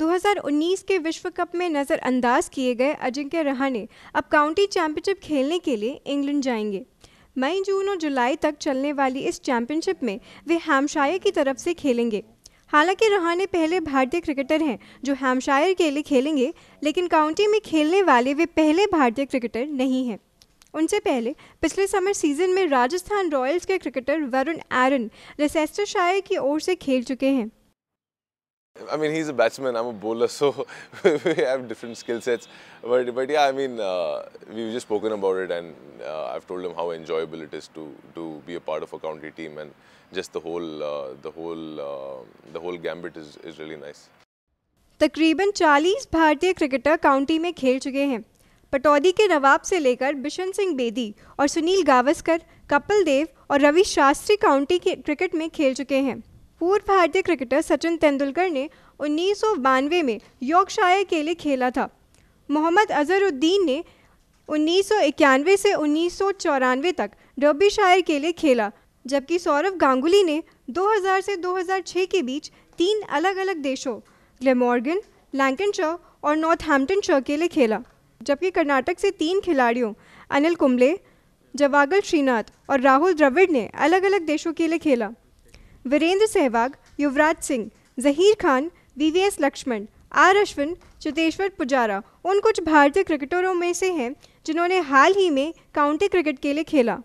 2019 के विश्व कप में नज़रअंदाज किए गए अजिंक्य रहाणे अब काउंटी चैंपियनशिप खेलने के लिए इंग्लैंड जाएंगे मई जून और जुलाई तक चलने वाली इस चैंपियनशिप में वे हैमशायर की तरफ से खेलेंगे हालांकि रहाणे पहले भारतीय क्रिकेटर हैं जो हैमशायर के लिए खेलेंगे लेकिन काउंटी में खेलने वाले वे पहले भारतीय क्रिकेटर नहीं हैं उनसे पहले पिछले समर सीजन में राजस्थान रॉयल्स के क्रिकेटर वरुण एरन लेसेस्टरशायर की ओर से खेल चुके हैं I mean, he's a batsman. I'm a bowler, so we have different skill sets. But but yeah, I mean, uh, we've just spoken about it, and uh, I've told him how enjoyable it is to to be a part of a county team, and just the whole uh, the whole the whole gambit is is really nice. तकरीबन 40 भारतीय cricketer county में खेल चुके हैं पटौदी के नवाब से लेकर बिशन सिंह बेदी और सुनील गावस्कर कपिल देव और रवि शास्त्री काउंटी क्रिकेट में खेल चुके हैं पूर्व भारतीय क्रिकेटर सचिन तेंदुलकर ने उन्नीस में यॉर्कशायर के लिए खेला था मोहम्मद अजहरुद्दीन ने उन्नीस से उन्नीस तक डर्बीशायर के लिए खेला जबकि सौरव गांगुली ने 2000 से 2006 के बीच तीन अलग अलग देशों ग्लेमॉर्गन लैंकनशर और नॉर्थ नॉर्थहैम्पटनशर के लिए खेला जबकि कर्नाटक से तीन खिलाड़ियों अनिल कुंबले जवागल श्रीनाथ और राहुल द्रविड़ ने अलग अलग देशों के लिए खेला वीरेंद्र सहवाग युवराज सिंह जहीर खान वीवीएस लक्ष्मण आर अश्विन चेतेश्वर पुजारा उन कुछ भारतीय क्रिकेटरों में से हैं जिन्होंने हाल ही में काउंटी क्रिकेट के लिए खेला